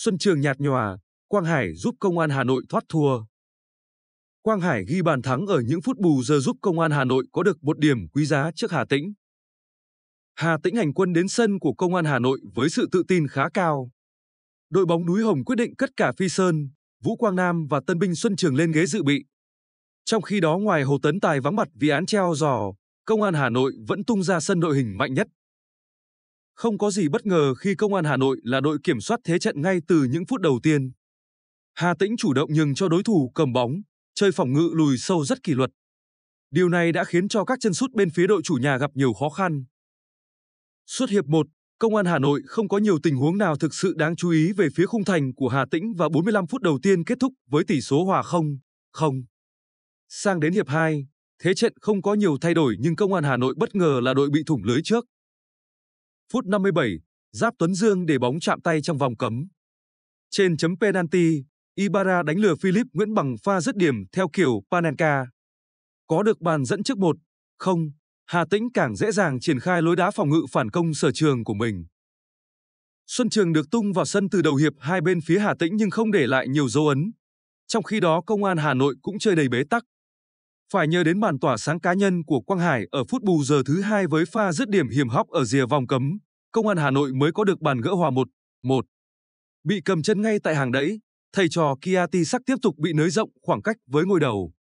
Xuân Trường nhạt nhòa, Quang Hải giúp Công an Hà Nội thoát thua. Quang Hải ghi bàn thắng ở những phút bù giờ giúp Công an Hà Nội có được một điểm quý giá trước Hà Tĩnh. Hà Tĩnh hành quân đến sân của Công an Hà Nội với sự tự tin khá cao. Đội bóng núi Hồng quyết định cất cả Phi Sơn, Vũ Quang Nam và tân binh Xuân Trường lên ghế dự bị. Trong khi đó ngoài Hồ Tấn Tài vắng mặt vì án treo giò, Công an Hà Nội vẫn tung ra sân đội hình mạnh nhất. Không có gì bất ngờ khi Công an Hà Nội là đội kiểm soát thế trận ngay từ những phút đầu tiên. Hà Tĩnh chủ động nhường cho đối thủ cầm bóng, chơi phòng ngự lùi sâu rất kỷ luật. Điều này đã khiến cho các chân sút bên phía đội chủ nhà gặp nhiều khó khăn. Suốt hiệp 1, Công an Hà Nội không có nhiều tình huống nào thực sự đáng chú ý về phía khung thành của Hà Tĩnh và 45 phút đầu tiên kết thúc với tỷ số hòa 0, 0. Sang đến hiệp 2, thế trận không có nhiều thay đổi nhưng Công an Hà Nội bất ngờ là đội bị thủng lưới trước. Phút 57, Giáp Tuấn Dương để bóng chạm tay trong vòng cấm. Trên chấm penalty, Ibarra đánh lừa Philip Nguyễn bằng pha dứt điểm theo kiểu Panenka. Có được bàn dẫn trước 1, 0 Hà Tĩnh càng dễ dàng triển khai lối đá phòng ngự phản công sở trường của mình. Xuân Trường được tung vào sân từ đầu hiệp hai bên phía Hà Tĩnh nhưng không để lại nhiều dấu ấn. Trong khi đó công an Hà Nội cũng chơi đầy bế tắc, phải nhờ đến màn tỏa sáng cá nhân của Quang Hải ở phút bù giờ thứ hai với pha dứt điểm hiểm hóc ở rìa vòng cấm, công an Hà Nội mới có được bàn gỡ hòa 1-1. Bị cầm chân ngay tại hàng đẫy, thầy trò Kiati sắc tiếp tục bị nới rộng khoảng cách với ngôi đầu.